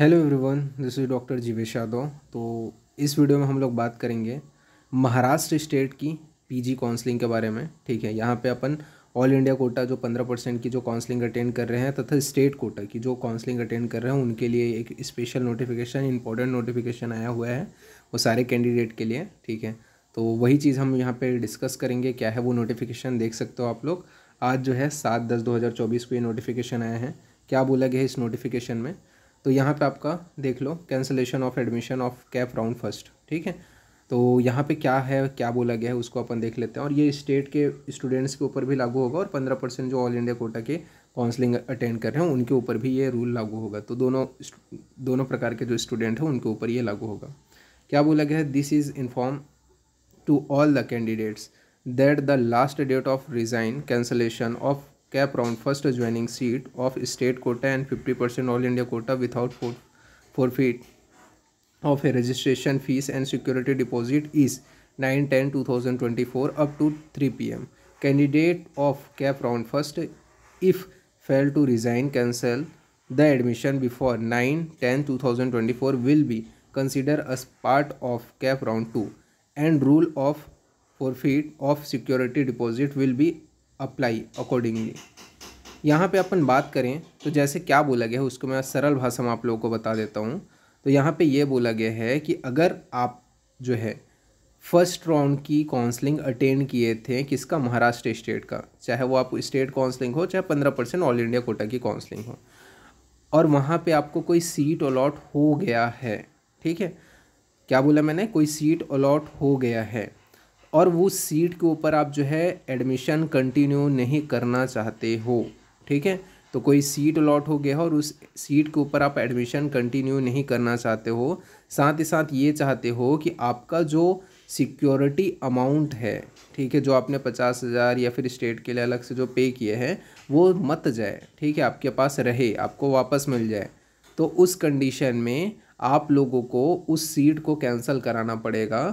hello everyone this is doctor Jeevesh Yadav तो इस video में हम लोग बात करेंगे महाराष्ट्र स्टेट की पीजी काउंसलिंग के बारे में ठीक है यहाँ पे अपन ऑल इंडिया कोटा जो पंद्रह परसेंट की जो काउंसलिंग अटेंड कर रहे हैं तथा स्टेट कोटा की जो काउंसलिंग अटेंड कर रहे हैं उनके लिए एक स्पेशल नोटिफिकेशन इंपॉर्टेंट नोटिफिकेशन आया हुआ है वो सारे कैंडिडेट के लिए ठीक है तो वही चीज़ हम यहाँ पर डिस्कस करेंगे क्या है वो नोटिफिकेशन देख सकते हो आप लोग आज जो है सात दस दो हज़ार चौबीस को ये नोटिफिकेशन आया है क्या बोला गया है इस नोटिफिकेशन में तो यहाँ पे आपका देख लो cancellation of admission of cap round first ठीक है तो यहाँ पे क्या है क्या बोला गया है उसको अपन देख लेते हैं और ये स्टेट के स्टूडेंट्स के ऊपर भी लागू होगा और पंद्रह परसेंट जो ऑल इंडिया कोटा के काउंसलिंग अटेंड कर रहे हैं उनके ऊपर भी ये रूल लागू होगा तो दोनों दोनों प्रकार के जो स्टूडेंट हैं उनके ऊपर ये लागू होगा क्या बोला गया है this is inform to all the candidates that the last date of resign cancellation of cap round first adjoining seat of state quota and 50% all India quota without forfeit of a registration fees and security deposit is 9 10 2024 up to 3 pm candidate of cap round first if fail to resign cancel the admission before 9 10 2024 will be considered as part of cap round 2 and rule of forfeit of security deposit will be apply accordingly यहाँ पे अपन बात करें तो जैसे क्या बोला गया है उसको मैं सरल भाषा में आप लोगों को बता देता हूँ तो यहाँ पे ये बोला गया है कि अगर आप जो है फर्स्ट राउंड की काउंसलिंग अटेंड किए थे किसका महाराष्ट्र स्टेट का चाहे वो आप स्टेट काउंसलिंग हो चाहे पंद्रह परसेंट ऑल इंडिया कोटा की काउंसलिंग हो और वहाँ पर आपको कोई सीट अलॉट हो गया है ठीक है क्या बोला मैंने कोई सीट अलॉट हो गया है और वो सीट के ऊपर आप जो है एडमिशन कंटिन्यू नहीं करना चाहते हो ठीक है तो कोई सीट अलॉट हो गया और उस सीट के ऊपर आप एडमिशन कंटिन्यू नहीं करना चाहते हो साथ ही साथ ये चाहते हो कि आपका जो सिक्योरिटी अमाउंट है ठीक है जो आपने पचास हज़ार या फिर स्टेट के लिए अलग से जो पे किए हैं वो मत जाए ठीक है आपके पास रहे आपको वापस मिल जाए तो उस कंडीशन में आप लोगों को उस सीट को कैंसिल कराना पड़ेगा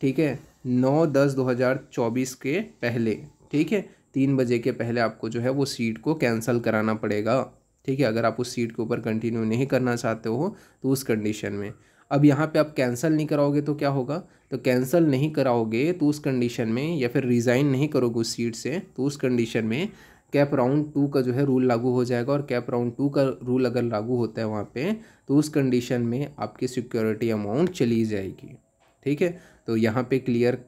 ठीक है नौ दस दो हज़ार चौबीस के पहले ठीक है तीन बजे के पहले आपको जो है वो सीट को कैंसिल कराना पड़ेगा ठीक है अगर आप उस सीट के ऊपर कंटिन्यू नहीं करना चाहते हो तो उस कंडीशन में अब यहाँ पे आप कैंसिल नहीं कराओगे तो क्या होगा तो कैंसिल नहीं कराओगे तो उस कंडीशन में या फिर रिज़ाइन नहीं करोगे उस सीट से तो उस कंडीशन में कैप राउंड टू का जो है रूल लागू हो जाएगा और कैप राउंड टू का रूल अगर लागू होता है वहाँ पे तो उस कंडीशन में आपकी सिक्योरिटी अमाउंट चली जाएगी ठीक है तो यहाँ पे क्लियर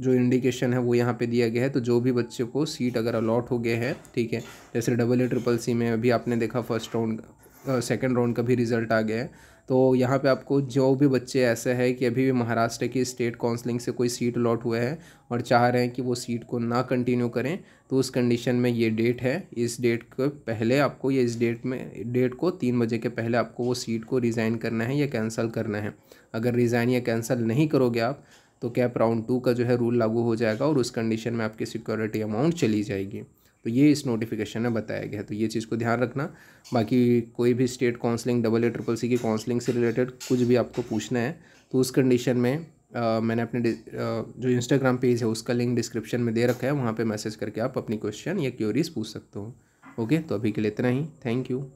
जो इंडिकेशन है वो यहाँ पे दिया गया है तो जो भी बच्चे को सीट अगर अलॉट हो गए हैं ठीक है जैसे डबल ए ट्रिपल सी में अभी आपने देखा फर्स्ट राउंड सेकेंड राउंड का भी रिज़ल्ट आ गया है तो यहाँ पे आपको जो भी बच्चे ऐसे हैं कि अभी भी महाराष्ट्र की स्टेट काउंसलिंग से कोई सीट लॉट हुए हैं और चाह रहे हैं कि वो सीट को ना कंटिन्यू करें तो उस कंडीशन में ये डेट है इस डेट के पहले आपको या इस डेट में डेट को तीन बजे के पहले आपको वो सीट को रिज़ाइन करना है या कैंसिल करना है अगर रिज़ाइन या कैंसिल नहीं करोगे आप तो कैप राउंड टू का जो है रूल लागू हो जाएगा और उस कंडीशन में आपकी सिक्योरिटी अमाउंट चली जाएगी तो ये इस नोटिफिकेशन में बताया गया है तो ये चीज़ को ध्यान रखना बाकी कोई भी state counselling double A triple C की काउंसलिंग से रिलेटेड कुछ भी आपको पूछना है तो उस कंडीशन में आ, मैंने अपने आ, जो इंस्टाग्राम पेज है उसका लिंक डिस्क्रिप्शन में दे रखा है वहाँ पर मैसेज करके आप अपनी क्वेश्चन या क्यूरीज पूछ सकते हो ओके तो अभी के लिए इतना ही थैंक यू